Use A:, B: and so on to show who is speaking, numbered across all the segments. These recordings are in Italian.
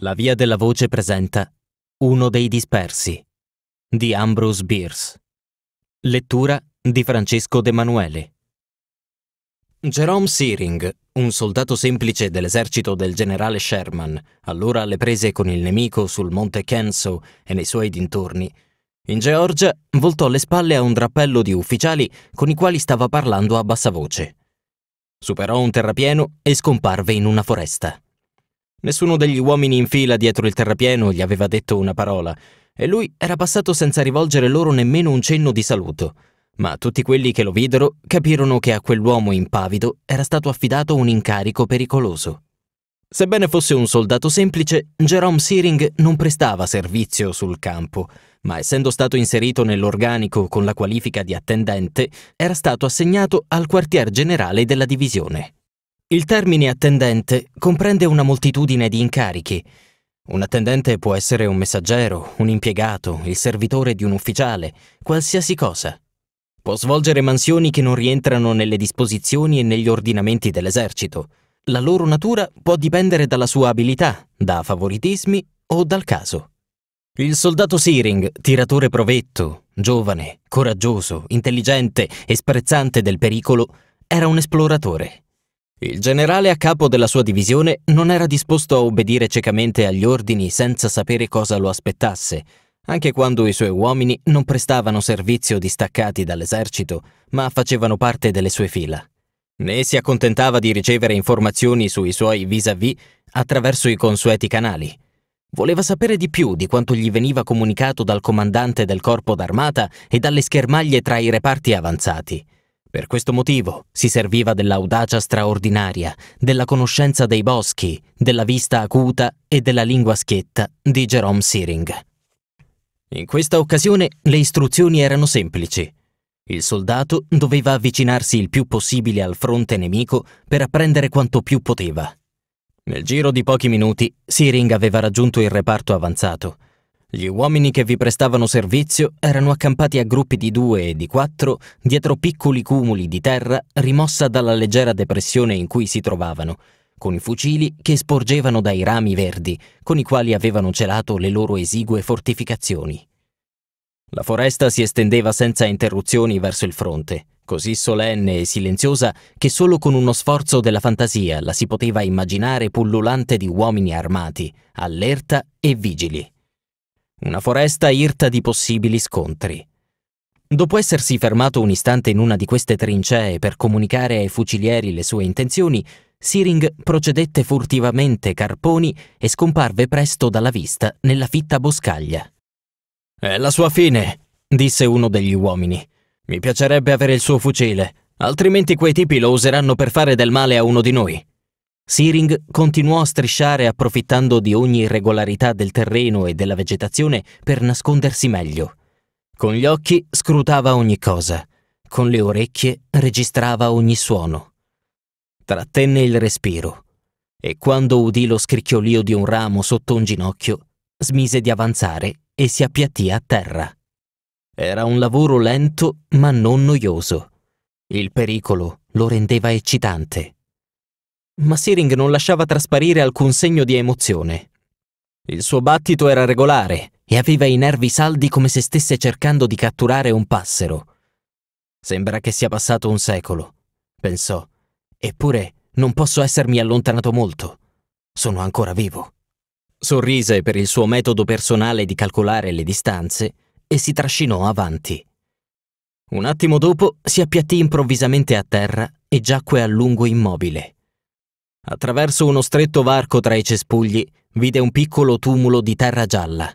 A: La Via della Voce presenta Uno dei dispersi di Ambrose Bierce. Lettura di Francesco De Manuele. Jerome Searing, un soldato semplice dell'esercito del generale Sherman, allora alle prese con il nemico sul monte Kenso e nei suoi dintorni, in Georgia voltò le spalle a un drappello di ufficiali con i quali stava parlando a bassa voce. Superò un terrapieno e scomparve in una foresta. Nessuno degli uomini in fila dietro il terrapieno gli aveva detto una parola e lui era passato senza rivolgere loro nemmeno un cenno di saluto. Ma tutti quelli che lo videro capirono che a quell'uomo impavido era stato affidato un incarico pericoloso. Sebbene fosse un soldato semplice, Jerome Searing non prestava servizio sul campo, ma essendo stato inserito nell'organico con la qualifica di attendente, era stato assegnato al quartier generale della divisione. Il termine attendente comprende una moltitudine di incarichi. Un attendente può essere un messaggero, un impiegato, il servitore di un ufficiale, qualsiasi cosa. Può svolgere mansioni che non rientrano nelle disposizioni e negli ordinamenti dell'esercito. La loro natura può dipendere dalla sua abilità, da favoritismi o dal caso. Il soldato Searing, tiratore provetto, giovane, coraggioso, intelligente e sprezzante del pericolo, era un esploratore. Il generale a capo della sua divisione non era disposto a obbedire ciecamente agli ordini senza sapere cosa lo aspettasse, anche quando i suoi uomini non prestavano servizio distaccati dall'esercito, ma facevano parte delle sue fila. Né si accontentava di ricevere informazioni sui suoi vis-à-vis -vis attraverso i consueti canali. Voleva sapere di più di quanto gli veniva comunicato dal comandante del corpo d'armata e dalle schermaglie tra i reparti avanzati. Per questo motivo si serviva dell'audacia straordinaria, della conoscenza dei boschi, della vista acuta e della lingua schietta di Jerome Searing. In questa occasione le istruzioni erano semplici. Il soldato doveva avvicinarsi il più possibile al fronte nemico per apprendere quanto più poteva. Nel giro di pochi minuti, Searing aveva raggiunto il reparto avanzato gli uomini che vi prestavano servizio erano accampati a gruppi di due e di quattro dietro piccoli cumuli di terra rimossa dalla leggera depressione in cui si trovavano, con i fucili che sporgevano dai rami verdi con i quali avevano celato le loro esigue fortificazioni. La foresta si estendeva senza interruzioni verso il fronte, così solenne e silenziosa che solo con uno sforzo della fantasia la si poteva immaginare pullulante di uomini armati, allerta e vigili una foresta irta di possibili scontri. Dopo essersi fermato un istante in una di queste trincee per comunicare ai fucilieri le sue intenzioni, Searing procedette furtivamente carponi e scomparve presto dalla vista nella fitta boscaglia. È la sua fine, disse uno degli uomini. Mi piacerebbe avere il suo fucile, altrimenti quei tipi lo useranno per fare del male a uno di noi. Searing continuò a strisciare approfittando di ogni irregolarità del terreno e della vegetazione per nascondersi meglio. Con gli occhi scrutava ogni cosa, con le orecchie registrava ogni suono. Trattenne il respiro e quando udì lo scricchiolio di un ramo sotto un ginocchio, smise di avanzare e si appiattì a terra. Era un lavoro lento ma non noioso. Il pericolo lo rendeva eccitante ma Searing non lasciava trasparire alcun segno di emozione. Il suo battito era regolare e aveva i nervi saldi come se stesse cercando di catturare un passero. Sembra che sia passato un secolo, pensò, eppure non posso essermi allontanato molto. Sono ancora vivo. Sorrise per il suo metodo personale di calcolare le distanze e si trascinò avanti. Un attimo dopo si appiattì improvvisamente a terra e giacque a lungo immobile. Attraverso uno stretto varco tra i cespugli vide un piccolo tumulo di terra gialla,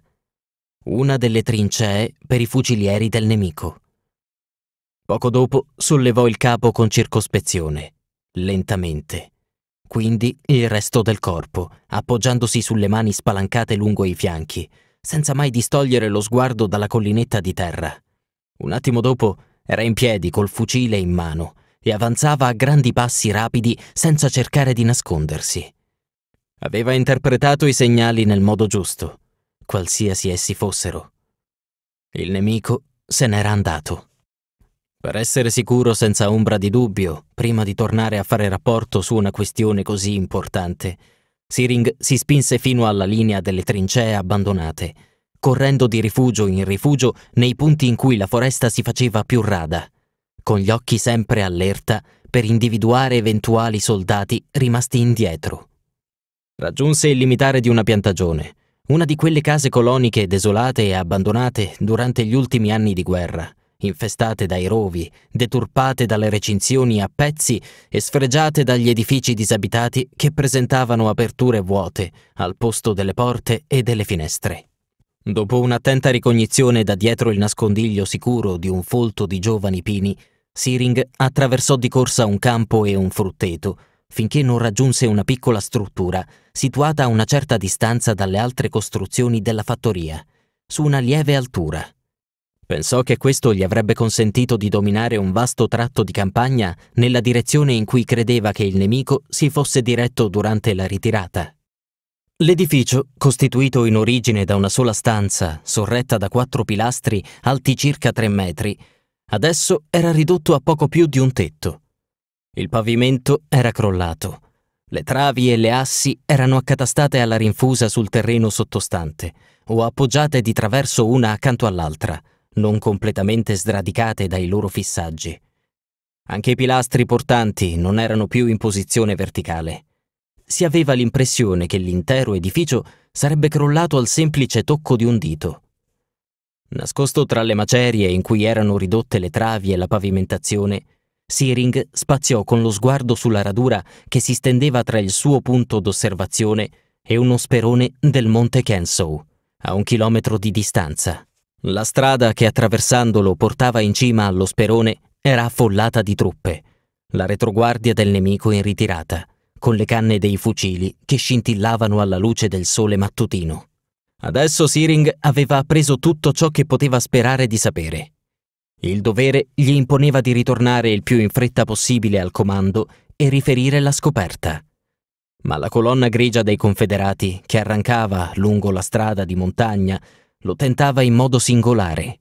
A: una delle trincee per i fucilieri del nemico. Poco dopo sollevò il capo con circospezione, lentamente, quindi il resto del corpo, appoggiandosi sulle mani spalancate lungo i fianchi, senza mai distogliere lo sguardo dalla collinetta di terra. Un attimo dopo era in piedi col fucile in mano e avanzava a grandi passi rapidi senza cercare di nascondersi. Aveva interpretato i segnali nel modo giusto, qualsiasi essi fossero. Il nemico se n'era andato. Per essere sicuro senza ombra di dubbio, prima di tornare a fare rapporto su una questione così importante, Siring si spinse fino alla linea delle trincee abbandonate, correndo di rifugio in rifugio nei punti in cui la foresta si faceva più rada, con gli occhi sempre allerta per individuare eventuali soldati rimasti indietro. Raggiunse il limitare di una piantagione, una di quelle case coloniche desolate e abbandonate durante gli ultimi anni di guerra, infestate dai rovi, deturpate dalle recinzioni a pezzi e sfregiate dagli edifici disabitati che presentavano aperture vuote al posto delle porte e delle finestre. Dopo un'attenta ricognizione da dietro il nascondiglio sicuro di un folto di giovani pini, Searing attraversò di corsa un campo e un frutteto, finché non raggiunse una piccola struttura, situata a una certa distanza dalle altre costruzioni della fattoria, su una lieve altura. Pensò che questo gli avrebbe consentito di dominare un vasto tratto di campagna nella direzione in cui credeva che il nemico si fosse diretto durante la ritirata. L'edificio, costituito in origine da una sola stanza, sorretta da quattro pilastri alti circa tre metri, adesso era ridotto a poco più di un tetto. Il pavimento era crollato. Le travi e le assi erano accatastate alla rinfusa sul terreno sottostante o appoggiate di traverso una accanto all'altra, non completamente sradicate dai loro fissaggi. Anche i pilastri portanti non erano più in posizione verticale. Si aveva l'impressione che l'intero edificio sarebbe crollato al semplice tocco di un dito. Nascosto tra le macerie in cui erano ridotte le travi e la pavimentazione, Searing spaziò con lo sguardo sulla radura che si stendeva tra il suo punto d'osservazione e uno sperone del monte Kensou, a un chilometro di distanza. La strada che attraversandolo portava in cima allo sperone era affollata di truppe, la retroguardia del nemico in ritirata, con le canne dei fucili che scintillavano alla luce del sole mattutino. Adesso Siring aveva appreso tutto ciò che poteva sperare di sapere. Il dovere gli imponeva di ritornare il più in fretta possibile al comando e riferire la scoperta. Ma la colonna grigia dei Confederati, che arrancava lungo la strada di montagna, lo tentava in modo singolare.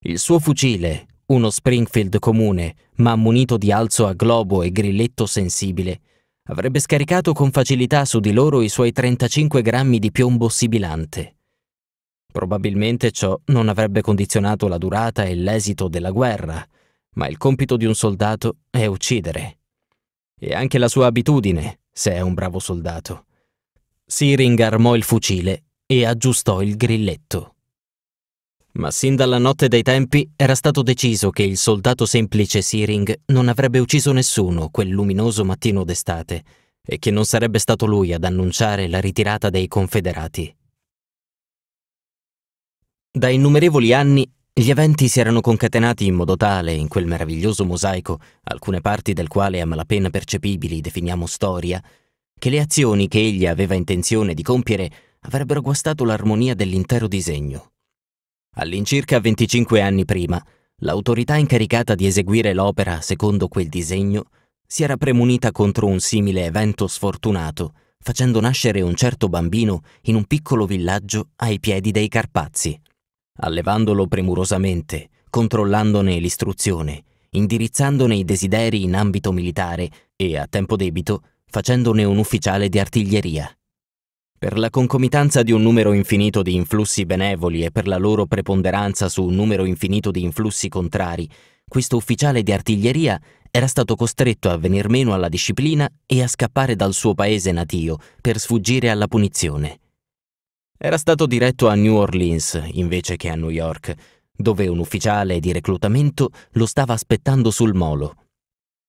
A: Il suo fucile, uno Springfield comune, ma munito di alzo a globo e grilletto sensibile, avrebbe scaricato con facilità su di loro i suoi 35 grammi di piombo sibilante. Probabilmente ciò non avrebbe condizionato la durata e l'esito della guerra, ma il compito di un soldato è uccidere. E anche la sua abitudine, se è un bravo soldato. Siring armò il fucile e aggiustò il grilletto. Ma sin dalla notte dei tempi era stato deciso che il soldato semplice Searing non avrebbe ucciso nessuno quel luminoso mattino d'estate e che non sarebbe stato lui ad annunciare la ritirata dei Confederati. Da innumerevoli anni gli eventi si erano concatenati in modo tale, in quel meraviglioso mosaico, alcune parti del quale a malapena percepibili definiamo storia, che le azioni che egli aveva intenzione di compiere avrebbero guastato l'armonia dell'intero disegno. All'incirca 25 anni prima, l'autorità incaricata di eseguire l'opera secondo quel disegno si era premunita contro un simile evento sfortunato, facendo nascere un certo bambino in un piccolo villaggio ai piedi dei Carpazi. Allevandolo premurosamente, controllandone l'istruzione, indirizzandone i desideri in ambito militare e, a tempo debito, facendone un ufficiale di artiglieria. Per la concomitanza di un numero infinito di influssi benevoli e per la loro preponderanza su un numero infinito di influssi contrari, questo ufficiale di artiglieria era stato costretto a venir meno alla disciplina e a scappare dal suo paese natio per sfuggire alla punizione. Era stato diretto a New Orleans invece che a New York, dove un ufficiale di reclutamento lo stava aspettando sul molo.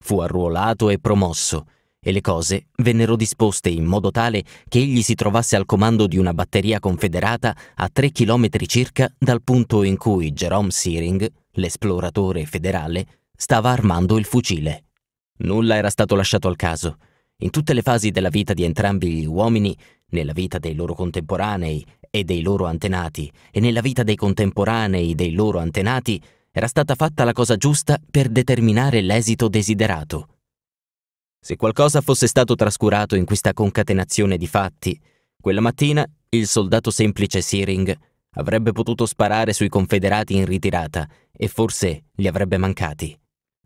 A: Fu arruolato e promosso e le cose vennero disposte in modo tale che egli si trovasse al comando di una batteria confederata a 3 chilometri circa dal punto in cui Jerome Searing, l'esploratore federale, stava armando il fucile. Nulla era stato lasciato al caso. In tutte le fasi della vita di entrambi gli uomini, nella vita dei loro contemporanei e dei loro antenati, e nella vita dei contemporanei dei loro antenati, era stata fatta la cosa giusta per determinare l'esito desiderato. Se qualcosa fosse stato trascurato in questa concatenazione di fatti, quella mattina il soldato semplice Searing avrebbe potuto sparare sui confederati in ritirata e forse li avrebbe mancati.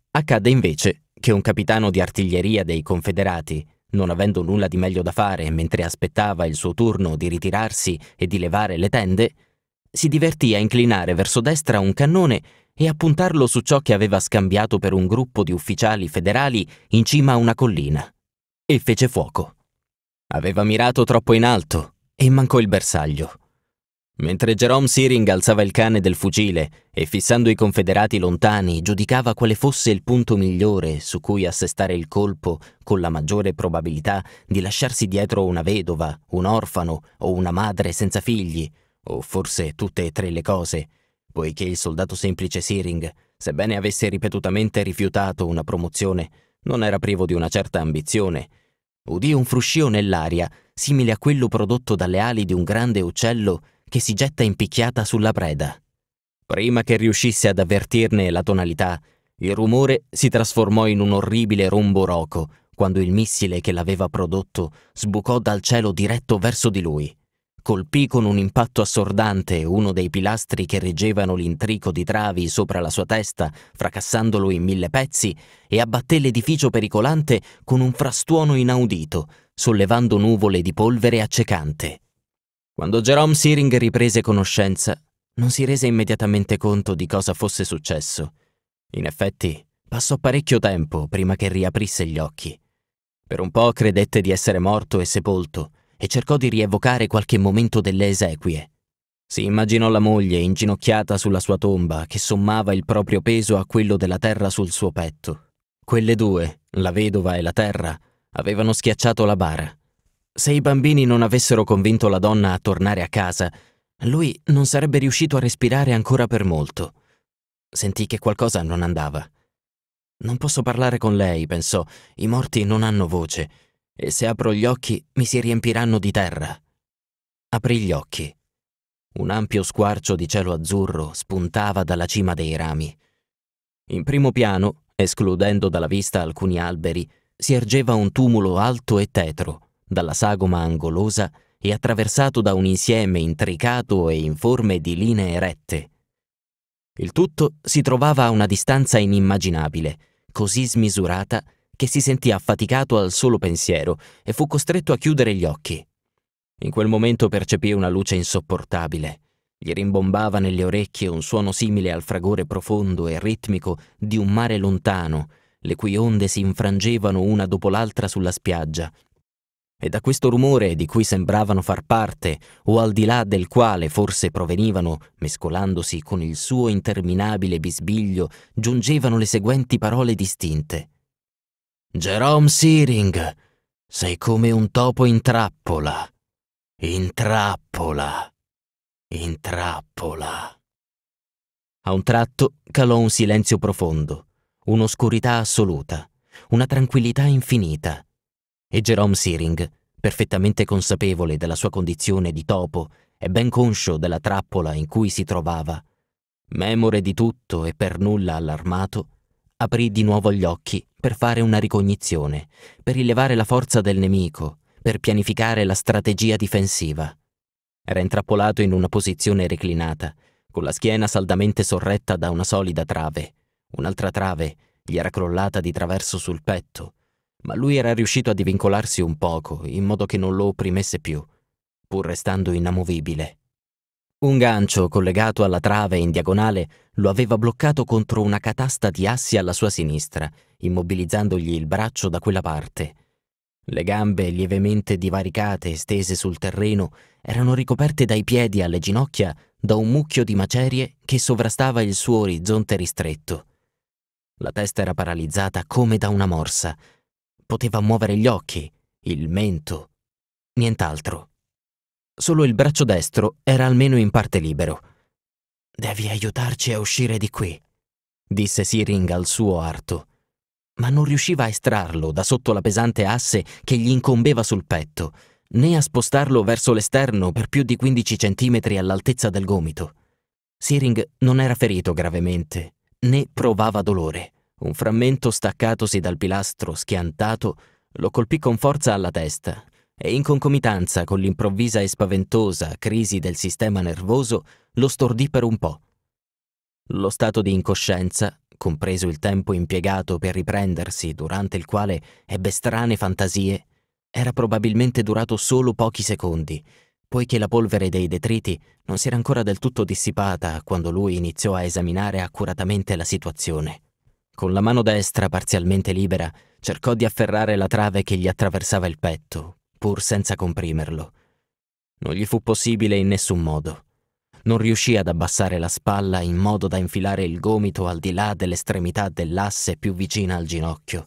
A: Accadde invece che un capitano di artiglieria dei confederati, non avendo nulla di meglio da fare mentre aspettava il suo turno di ritirarsi e di levare le tende, si divertì a inclinare verso destra un cannone e a puntarlo su ciò che aveva scambiato per un gruppo di ufficiali federali in cima a una collina. E fece fuoco. Aveva mirato troppo in alto e mancò il bersaglio. Mentre Jerome Searing alzava il cane del fucile e fissando i confederati lontani giudicava quale fosse il punto migliore su cui assestare il colpo con la maggiore probabilità di lasciarsi dietro una vedova, un orfano o una madre senza figli, o forse tutte e tre le cose, poiché il soldato semplice Searing, sebbene avesse ripetutamente rifiutato una promozione, non era privo di una certa ambizione. Udì un fruscio nell'aria, simile a quello prodotto dalle ali di un grande uccello che si getta in picchiata sulla preda. Prima che riuscisse ad avvertirne la tonalità, il rumore si trasformò in un orribile rombo roco quando il missile che l'aveva prodotto sbucò dal cielo diretto verso di lui colpì con un impatto assordante uno dei pilastri che reggevano l'intrico di travi sopra la sua testa, fracassandolo in mille pezzi, e abbatté l'edificio pericolante con un frastuono inaudito, sollevando nuvole di polvere accecante. Quando Jerome Searing riprese conoscenza, non si rese immediatamente conto di cosa fosse successo. In effetti, passò parecchio tempo prima che riaprisse gli occhi. Per un po' credette di essere morto e sepolto, e cercò di rievocare qualche momento delle esequie. Si immaginò la moglie inginocchiata sulla sua tomba che sommava il proprio peso a quello della terra sul suo petto. Quelle due, la vedova e la terra, avevano schiacciato la bara. Se i bambini non avessero convinto la donna a tornare a casa, lui non sarebbe riuscito a respirare ancora per molto. Sentì che qualcosa non andava. Non posso parlare con lei, pensò. I morti non hanno voce e se apro gli occhi mi si riempiranno di terra. Aprì gli occhi. Un ampio squarcio di cielo azzurro spuntava dalla cima dei rami. In primo piano, escludendo dalla vista alcuni alberi, si ergeva un tumulo alto e tetro, dalla sagoma angolosa e attraversato da un insieme intricato e informe di linee rette. Il tutto si trovava a una distanza inimmaginabile, così smisurata che si sentì affaticato al solo pensiero e fu costretto a chiudere gli occhi. In quel momento percepì una luce insopportabile. Gli rimbombava nelle orecchie un suono simile al fragore profondo e ritmico di un mare lontano, le cui onde si infrangevano una dopo l'altra sulla spiaggia. E da questo rumore di cui sembravano far parte, o al di là del quale forse provenivano, mescolandosi con il suo interminabile bisbiglio, giungevano le seguenti parole distinte. Jerome Searing, sei come un topo in trappola. In trappola. In trappola. A un tratto calò un silenzio profondo, un'oscurità assoluta, una tranquillità infinita. E Jerome Searing, perfettamente consapevole della sua condizione di topo e ben conscio della trappola in cui si trovava, memore di tutto e per nulla allarmato, aprì di nuovo gli occhi per fare una ricognizione, per rilevare la forza del nemico, per pianificare la strategia difensiva. Era intrappolato in una posizione reclinata, con la schiena saldamente sorretta da una solida trave. Un'altra trave gli era crollata di traverso sul petto, ma lui era riuscito a divincolarsi un poco, in modo che non lo opprimesse più, pur restando inamovibile. Un gancio collegato alla trave in diagonale lo aveva bloccato contro una catasta di assi alla sua sinistra, immobilizzandogli il braccio da quella parte. Le gambe lievemente divaricate e stese sul terreno erano ricoperte dai piedi alle ginocchia da un mucchio di macerie che sovrastava il suo orizzonte ristretto. La testa era paralizzata come da una morsa. Poteva muovere gli occhi, il mento, nient'altro. Solo il braccio destro era almeno in parte libero. Devi aiutarci a uscire di qui, disse Siring al suo arto, ma non riusciva a estrarlo da sotto la pesante asse che gli incombeva sul petto, né a spostarlo verso l'esterno per più di 15 centimetri all'altezza del gomito. Siring non era ferito gravemente, né provava dolore. Un frammento staccatosi dal pilastro schiantato lo colpì con forza alla testa e in concomitanza con l'improvvisa e spaventosa crisi del sistema nervoso lo stordì per un po'. Lo stato di incoscienza, compreso il tempo impiegato per riprendersi durante il quale ebbe strane fantasie, era probabilmente durato solo pochi secondi, poiché la polvere dei detriti non si era ancora del tutto dissipata quando lui iniziò a esaminare accuratamente la situazione. Con la mano destra parzialmente libera, cercò di afferrare la trave che gli attraversava il petto, pur senza comprimerlo. Non gli fu possibile in nessun modo. Non riuscì ad abbassare la spalla in modo da infilare il gomito al di là dell'estremità dell'asse più vicina al ginocchio.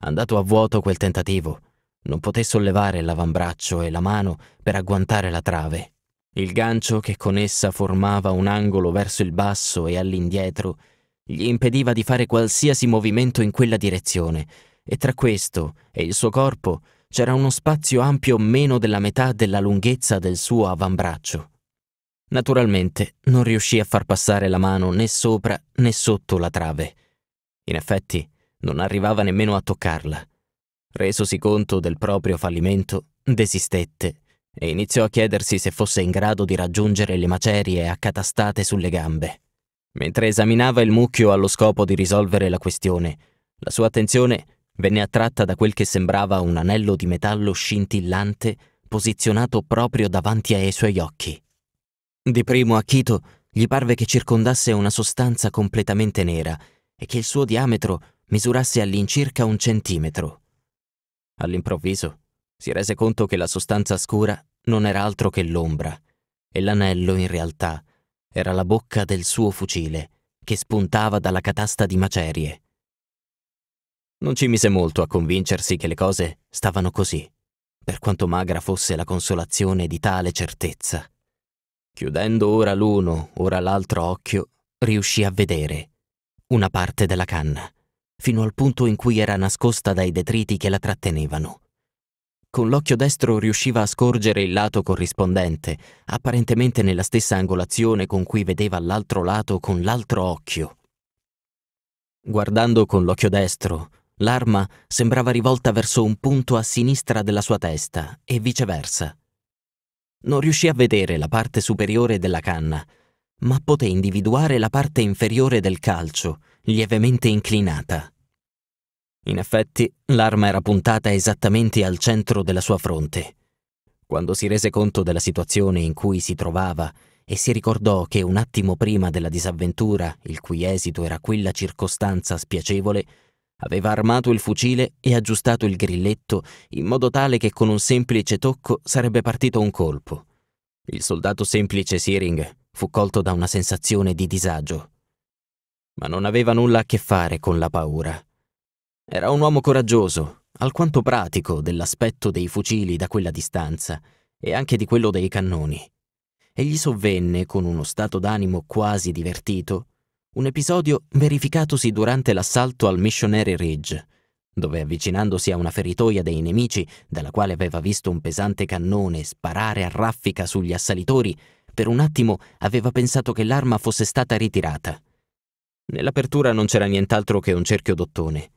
A: Andato a vuoto quel tentativo, non poté sollevare l'avambraccio e la mano per agguantare la trave. Il gancio che con essa formava un angolo verso il basso e all'indietro gli impediva di fare qualsiasi movimento in quella direzione, e tra questo e il suo corpo c'era uno spazio ampio meno della metà della lunghezza del suo avambraccio. Naturalmente non riuscì a far passare la mano né sopra né sotto la trave. In effetti non arrivava nemmeno a toccarla. Resosi conto del proprio fallimento, desistette e iniziò a chiedersi se fosse in grado di raggiungere le macerie accatastate sulle gambe. Mentre esaminava il mucchio allo scopo di risolvere la questione, la sua attenzione venne attratta da quel che sembrava un anello di metallo scintillante posizionato proprio davanti ai suoi occhi. Di primo acchito gli parve che circondasse una sostanza completamente nera e che il suo diametro misurasse all'incirca un centimetro. All'improvviso si rese conto che la sostanza scura non era altro che l'ombra e l'anello in realtà era la bocca del suo fucile che spuntava dalla catasta di macerie. Non ci mise molto a convincersi che le cose stavano così, per quanto magra fosse la consolazione di tale certezza. Chiudendo ora l'uno, ora l'altro occhio, riuscì a vedere una parte della canna, fino al punto in cui era nascosta dai detriti che la trattenevano. Con l'occhio destro riusciva a scorgere il lato corrispondente, apparentemente nella stessa angolazione con cui vedeva l'altro lato con l'altro occhio. Guardando con l'occhio destro, L'arma sembrava rivolta verso un punto a sinistra della sua testa e viceversa. Non riuscì a vedere la parte superiore della canna, ma poté individuare la parte inferiore del calcio, lievemente inclinata. In effetti, l'arma era puntata esattamente al centro della sua fronte. Quando si rese conto della situazione in cui si trovava e si ricordò che un attimo prima della disavventura, il cui esito era quella circostanza spiacevole, Aveva armato il fucile e aggiustato il grilletto in modo tale che con un semplice tocco sarebbe partito un colpo. Il soldato semplice Searing fu colto da una sensazione di disagio. Ma non aveva nulla a che fare con la paura. Era un uomo coraggioso, alquanto pratico dell'aspetto dei fucili da quella distanza e anche di quello dei cannoni. E gli sovvenne, con uno stato d'animo quasi divertito, un episodio verificatosi durante l'assalto al Missionary Ridge, dove avvicinandosi a una feritoia dei nemici, dalla quale aveva visto un pesante cannone sparare a raffica sugli assalitori, per un attimo aveva pensato che l'arma fosse stata ritirata. Nell'apertura non c'era nient'altro che un cerchio d'ottone.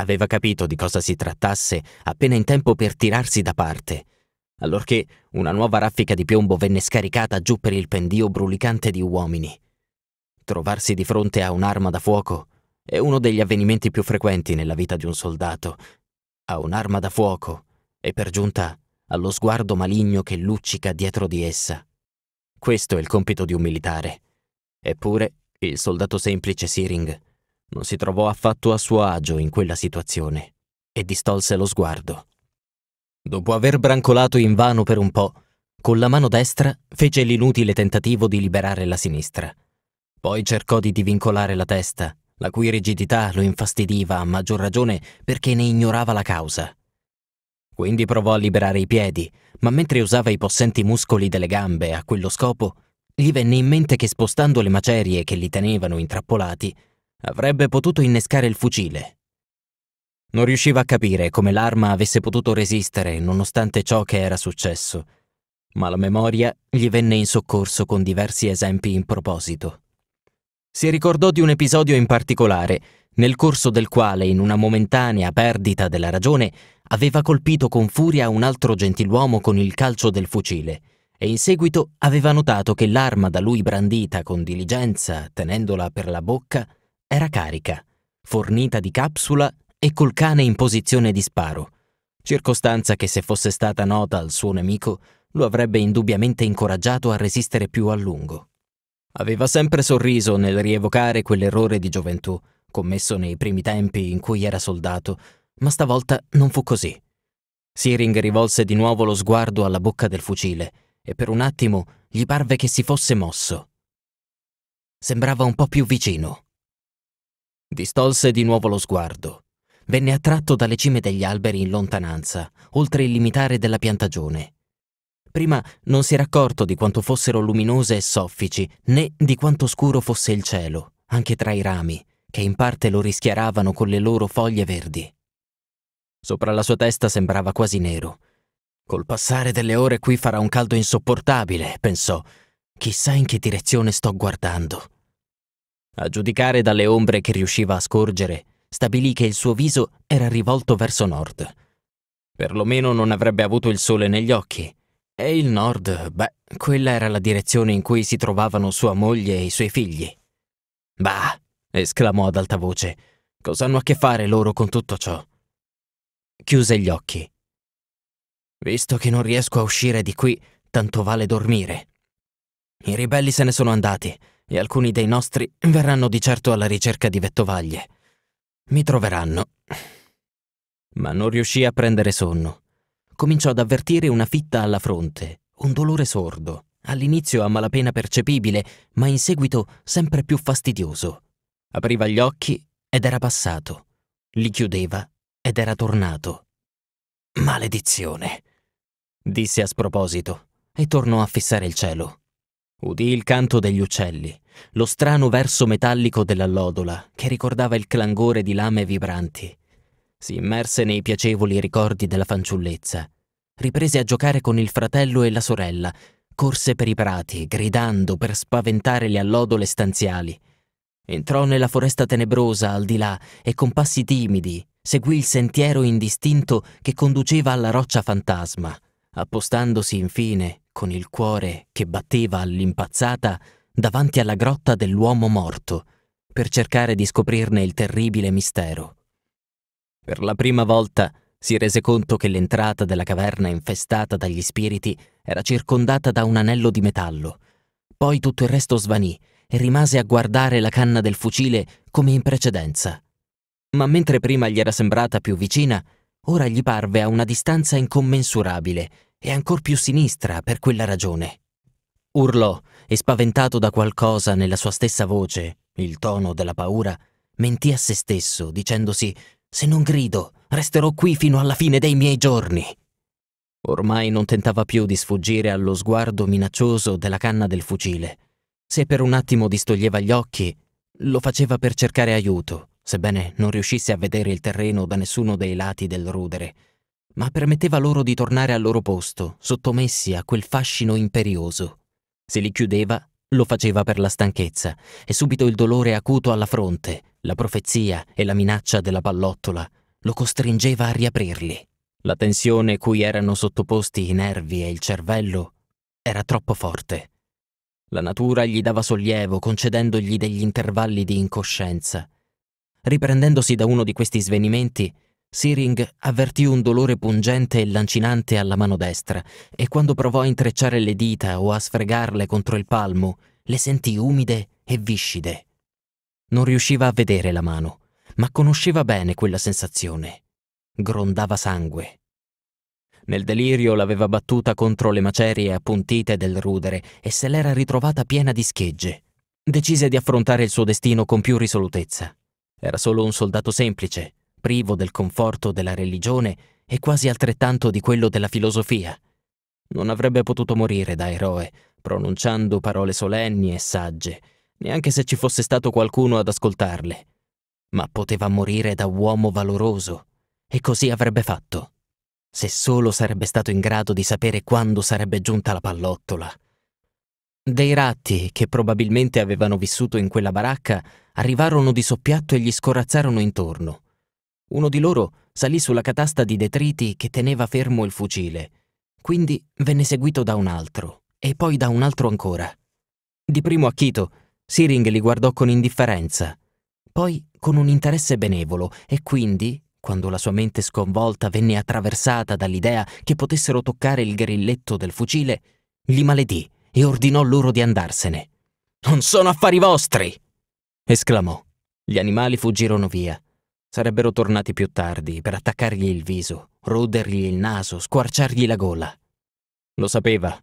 A: Aveva capito di cosa si trattasse appena in tempo per tirarsi da parte, allorché una nuova raffica di piombo venne scaricata giù per il pendio brulicante di uomini trovarsi di fronte a un'arma da fuoco è uno degli avvenimenti più frequenti nella vita di un soldato. A un'arma da fuoco e per giunta allo sguardo maligno che luccica dietro di essa. Questo è il compito di un militare. Eppure, il soldato semplice Searing non si trovò affatto a suo agio in quella situazione e distolse lo sguardo. Dopo aver brancolato invano per un po', con la mano destra fece l'inutile tentativo di liberare la sinistra. Poi cercò di divincolare la testa, la cui rigidità lo infastidiva a maggior ragione perché ne ignorava la causa. Quindi provò a liberare i piedi, ma mentre usava i possenti muscoli delle gambe a quello scopo, gli venne in mente che spostando le macerie che li tenevano intrappolati, avrebbe potuto innescare il fucile. Non riusciva a capire come l'arma avesse potuto resistere nonostante ciò che era successo, ma la memoria gli venne in soccorso con diversi esempi in proposito si ricordò di un episodio in particolare, nel corso del quale, in una momentanea perdita della ragione, aveva colpito con furia un altro gentiluomo con il calcio del fucile e in seguito aveva notato che l'arma da lui brandita con diligenza, tenendola per la bocca, era carica, fornita di capsula e col cane in posizione di sparo, circostanza che se fosse stata nota al suo nemico lo avrebbe indubbiamente incoraggiato a resistere più a lungo. Aveva sempre sorriso nel rievocare quell'errore di gioventù, commesso nei primi tempi in cui era soldato, ma stavolta non fu così. Searing rivolse di nuovo lo sguardo alla bocca del fucile e per un attimo gli parve che si fosse mosso. Sembrava un po' più vicino. Distolse di nuovo lo sguardo. Venne attratto dalle cime degli alberi in lontananza, oltre il limitare della piantagione. Prima non si era accorto di quanto fossero luminose e soffici, né di quanto scuro fosse il cielo, anche tra i rami, che in parte lo rischiaravano con le loro foglie verdi. Sopra la sua testa sembrava quasi nero. Col passare delle ore qui farà un caldo insopportabile, pensò. Chissà in che direzione sto guardando. A giudicare dalle ombre che riusciva a scorgere, stabilì che il suo viso era rivolto verso nord. Perlomeno non avrebbe avuto il sole negli occhi, e il nord, beh, quella era la direzione in cui si trovavano sua moglie e i suoi figli. Bah, esclamò ad alta voce, cosa hanno a che fare loro con tutto ciò? Chiuse gli occhi. Visto che non riesco a uscire di qui, tanto vale dormire. I ribelli se ne sono andati e alcuni dei nostri verranno di certo alla ricerca di vettovaglie. Mi troveranno. Ma non riuscì a prendere sonno cominciò ad avvertire una fitta alla fronte, un dolore sordo, all'inizio a malapena percepibile, ma in seguito sempre più fastidioso. Apriva gli occhi ed era passato, li chiudeva ed era tornato. Maledizione! disse a sproposito e tornò a fissare il cielo. Udì il canto degli uccelli, lo strano verso metallico della lodola che ricordava il clangore di lame vibranti si immerse nei piacevoli ricordi della fanciullezza. Riprese a giocare con il fratello e la sorella, corse per i prati, gridando per spaventare le allodole stanziali. Entrò nella foresta tenebrosa al di là e con passi timidi seguì il sentiero indistinto che conduceva alla roccia fantasma, appostandosi infine, con il cuore che batteva all'impazzata, davanti alla grotta dell'uomo morto, per cercare di scoprirne il terribile mistero. Per la prima volta si rese conto che l'entrata della caverna infestata dagli spiriti era circondata da un anello di metallo. Poi tutto il resto svanì e rimase a guardare la canna del fucile come in precedenza. Ma mentre prima gli era sembrata più vicina, ora gli parve a una distanza incommensurabile e ancor più sinistra per quella ragione. Urlò e spaventato da qualcosa nella sua stessa voce, il tono della paura, mentì a se stesso, dicendosi se non grido, resterò qui fino alla fine dei miei giorni. Ormai non tentava più di sfuggire allo sguardo minaccioso della canna del fucile. Se per un attimo distoglieva gli occhi, lo faceva per cercare aiuto, sebbene non riuscisse a vedere il terreno da nessuno dei lati del rudere, ma permetteva loro di tornare al loro posto, sottomessi a quel fascino imperioso. Se li chiudeva, lo faceva per la stanchezza e subito il dolore acuto alla fronte, la profezia e la minaccia della pallottola lo costringeva a riaprirli. La tensione cui erano sottoposti i nervi e il cervello era troppo forte. La natura gli dava sollievo concedendogli degli intervalli di incoscienza. Riprendendosi da uno di questi svenimenti, Searing avvertì un dolore pungente e lancinante alla mano destra e quando provò a intrecciare le dita o a sfregarle contro il palmo, le sentì umide e viscide. Non riusciva a vedere la mano, ma conosceva bene quella sensazione. Grondava sangue. Nel delirio l'aveva battuta contro le macerie appuntite del rudere e se l'era ritrovata piena di schegge. Decise di affrontare il suo destino con più risolutezza. Era solo un soldato semplice, privo del conforto della religione e quasi altrettanto di quello della filosofia. Non avrebbe potuto morire da eroe, pronunciando parole solenni e sagge, neanche se ci fosse stato qualcuno ad ascoltarle. Ma poteva morire da uomo valoroso, e così avrebbe fatto. Se solo sarebbe stato in grado di sapere quando sarebbe giunta la pallottola. Dei ratti, che probabilmente avevano vissuto in quella baracca, arrivarono di soppiatto e gli scorazzarono intorno. Uno di loro salì sulla catasta di detriti che teneva fermo il fucile, quindi venne seguito da un altro e poi da un altro ancora. Di primo acchito, Siring li guardò con indifferenza, poi con un interesse benevolo e quindi, quando la sua mente sconvolta venne attraversata dall'idea che potessero toccare il grilletto del fucile, li maledì e ordinò loro di andarsene. Non sono affari vostri! esclamò. Gli animali fuggirono via Sarebbero tornati più tardi per attaccargli il viso, rodergli il naso, squarciargli la gola. Lo sapeva,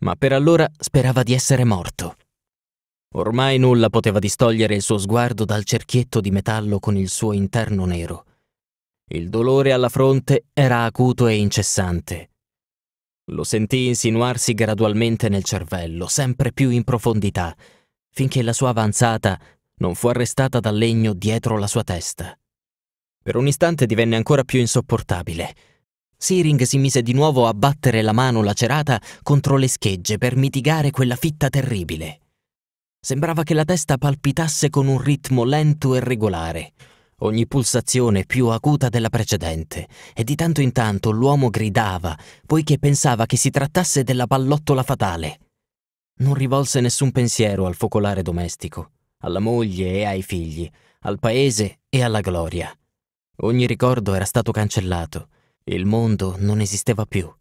A: ma per allora sperava di essere morto. Ormai nulla poteva distogliere il suo sguardo dal cerchietto di metallo con il suo interno nero. Il dolore alla fronte era acuto e incessante. Lo sentì insinuarsi gradualmente nel cervello, sempre più in profondità, finché la sua avanzata non fu arrestata dal legno dietro la sua testa. Per un istante divenne ancora più insopportabile. Searing si mise di nuovo a battere la mano lacerata contro le schegge per mitigare quella fitta terribile. Sembrava che la testa palpitasse con un ritmo lento e regolare, ogni pulsazione più acuta della precedente, e di tanto in tanto l'uomo gridava, poiché pensava che si trattasse della pallottola fatale. Non rivolse nessun pensiero al focolare domestico, alla moglie e ai figli, al paese e alla gloria. Ogni ricordo era stato cancellato. Il mondo non esisteva più.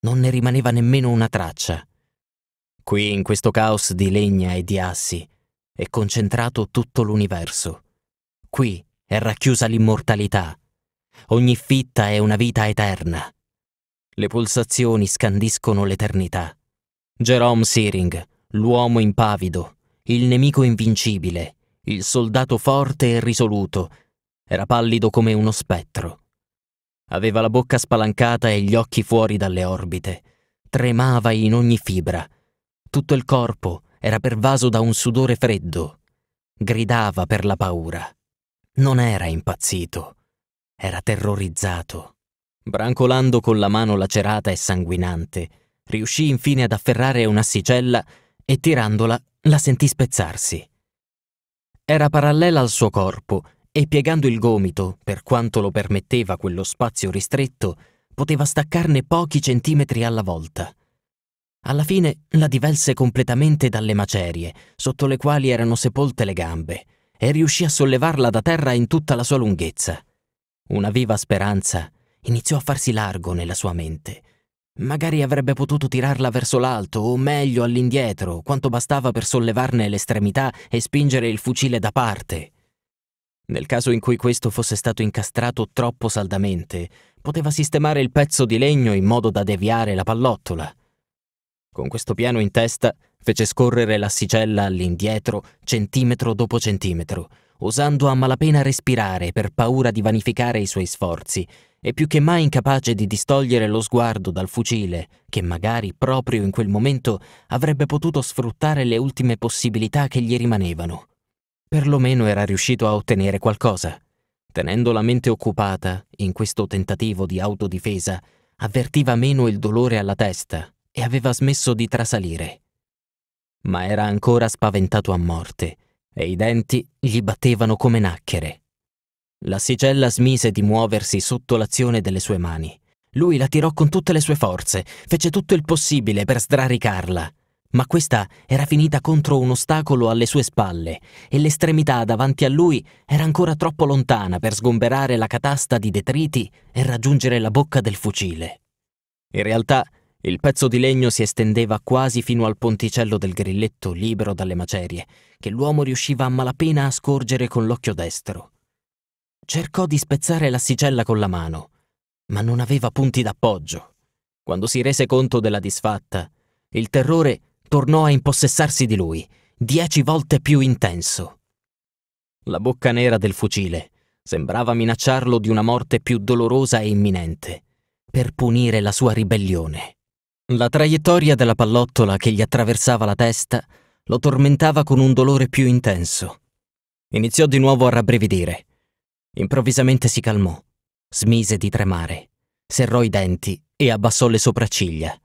A: Non ne rimaneva nemmeno una traccia. Qui, in questo caos di legna e di assi, è concentrato tutto l'universo. Qui è racchiusa l'immortalità. Ogni fitta è una vita eterna. Le pulsazioni scandiscono l'eternità. Jerome Searing, l'uomo impavido, il nemico invincibile, il soldato forte e risoluto, era pallido come uno spettro. Aveva la bocca spalancata e gli occhi fuori dalle orbite. Tremava in ogni fibra. Tutto il corpo era pervaso da un sudore freddo. Gridava per la paura. Non era impazzito. Era terrorizzato. Brancolando con la mano lacerata e sanguinante, riuscì infine ad afferrare un'assicella e tirandola la sentì spezzarsi. Era parallela al suo corpo e piegando il gomito, per quanto lo permetteva quello spazio ristretto, poteva staccarne pochi centimetri alla volta. Alla fine la divelse completamente dalle macerie, sotto le quali erano sepolte le gambe, e riuscì a sollevarla da terra in tutta la sua lunghezza. Una viva speranza iniziò a farsi largo nella sua mente. Magari avrebbe potuto tirarla verso l'alto o meglio all'indietro, quanto bastava per sollevarne l'estremità e spingere il fucile da parte. Nel caso in cui questo fosse stato incastrato troppo saldamente, poteva sistemare il pezzo di legno in modo da deviare la pallottola. Con questo piano in testa, fece scorrere l'assicella all'indietro, centimetro dopo centimetro, osando a malapena respirare per paura di vanificare i suoi sforzi, e più che mai incapace di distogliere lo sguardo dal fucile, che magari proprio in quel momento avrebbe potuto sfruttare le ultime possibilità che gli rimanevano perlomeno era riuscito a ottenere qualcosa. Tenendo la mente occupata, in questo tentativo di autodifesa, avvertiva meno il dolore alla testa e aveva smesso di trasalire. Ma era ancora spaventato a morte e i denti gli battevano come nacchere. La sigella smise di muoversi sotto l'azione delle sue mani. Lui la tirò con tutte le sue forze, fece tutto il possibile per sdraricarla, ma questa era finita contro un ostacolo alle sue spalle e l'estremità davanti a lui era ancora troppo lontana per sgomberare la catasta di detriti e raggiungere la bocca del fucile. In realtà, il pezzo di legno si estendeva quasi fino al ponticello del grilletto libero dalle macerie, che l'uomo riusciva a malapena a scorgere con l'occhio destro. Cercò di spezzare l'assicella con la mano, ma non aveva punti d'appoggio. Quando si rese conto della disfatta, il terrore tornò a impossessarsi di lui, dieci volte più intenso. La bocca nera del fucile sembrava minacciarlo di una morte più dolorosa e imminente, per punire la sua ribellione. La traiettoria della pallottola che gli attraversava la testa lo tormentava con un dolore più intenso. Iniziò di nuovo a rabbrividire. Improvvisamente si calmò, smise di tremare, serrò i denti e abbassò le sopracciglia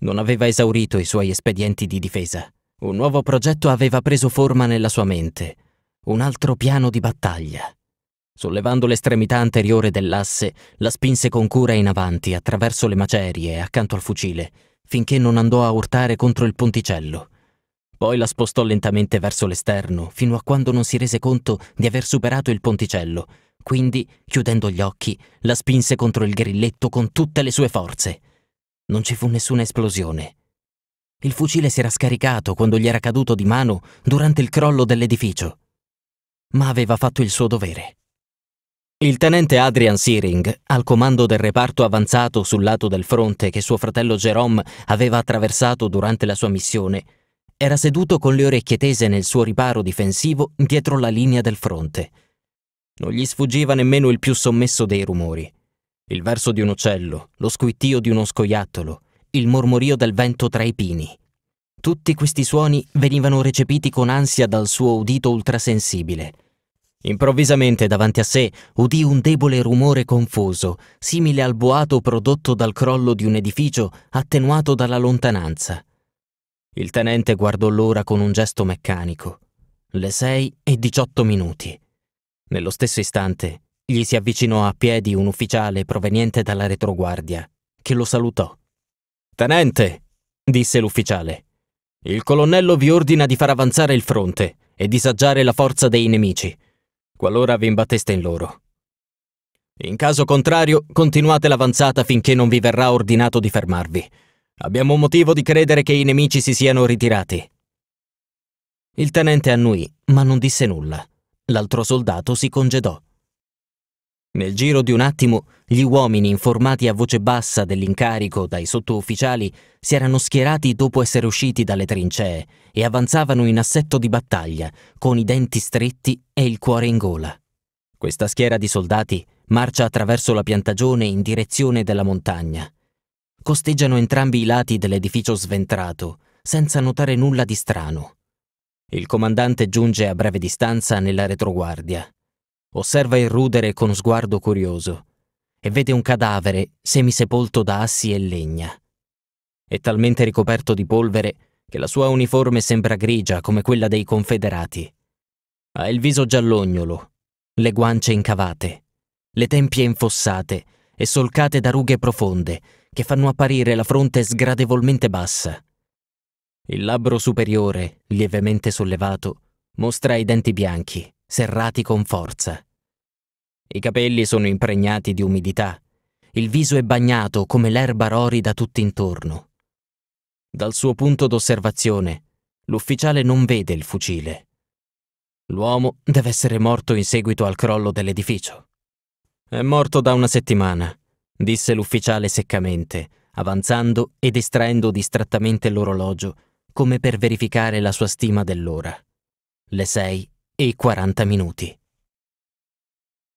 A: non aveva esaurito i suoi espedienti di difesa. Un nuovo progetto aveva preso forma nella sua mente, un altro piano di battaglia. Sollevando l'estremità anteriore dell'asse, la spinse con cura in avanti, attraverso le macerie, accanto al fucile, finché non andò a urtare contro il ponticello. Poi la spostò lentamente verso l'esterno, fino a quando non si rese conto di aver superato il ponticello. Quindi, chiudendo gli occhi, la spinse contro il grilletto con tutte le sue forze. Non ci fu nessuna esplosione. Il fucile si era scaricato quando gli era caduto di mano durante il crollo dell'edificio. Ma aveva fatto il suo dovere. Il tenente Adrian Searing, al comando del reparto avanzato sul lato del fronte che suo fratello Jerome aveva attraversato durante la sua missione, era seduto con le orecchie tese nel suo riparo difensivo dietro la linea del fronte. Non gli sfuggiva nemmeno il più sommesso dei rumori il verso di un uccello, lo squittio di uno scoiattolo, il mormorio del vento tra i pini. Tutti questi suoni venivano recepiti con ansia dal suo udito ultrasensibile. Improvvisamente davanti a sé udì un debole rumore confuso, simile al boato prodotto dal crollo di un edificio attenuato dalla lontananza. Il tenente guardò l'ora con un gesto meccanico. Le sei e diciotto minuti. Nello stesso istante gli si avvicinò a piedi un ufficiale proveniente dalla retroguardia, che lo salutò. Tenente, disse l'ufficiale, il colonnello vi ordina di far avanzare il fronte e disaggiare la forza dei nemici, qualora vi imbatteste in loro. In caso contrario, continuate l'avanzata finché non vi verrà ordinato di fermarvi. Abbiamo motivo di credere che i nemici si siano ritirati. Il tenente annuì, ma non disse nulla. L'altro soldato si congedò. Nel giro di un attimo, gli uomini informati a voce bassa dell'incarico dai sottufficiali si erano schierati dopo essere usciti dalle trincee e avanzavano in assetto di battaglia, con i denti stretti e il cuore in gola. Questa schiera di soldati marcia attraverso la piantagione in direzione della montagna. Costeggiano entrambi i lati dell'edificio sventrato, senza notare nulla di strano. Il comandante giunge a breve distanza nella retroguardia osserva il rudere con sguardo curioso e vede un cadavere semisepolto da assi e legna. È talmente ricoperto di polvere che la sua uniforme sembra grigia come quella dei confederati. Ha il viso giallognolo, le guance incavate, le tempie infossate e solcate da rughe profonde che fanno apparire la fronte sgradevolmente bassa. Il labbro superiore, lievemente sollevato, mostra i denti bianchi, serrati con forza. I capelli sono impregnati di umidità, il viso è bagnato come l'erba rorida tutt'intorno. Dal suo punto d'osservazione, l'ufficiale non vede il fucile. L'uomo deve essere morto in seguito al crollo dell'edificio. È morto da una settimana, disse l'ufficiale seccamente, avanzando ed estraendo distrattamente l'orologio come per verificare la sua stima dell'ora. Le sei e 40 minuti.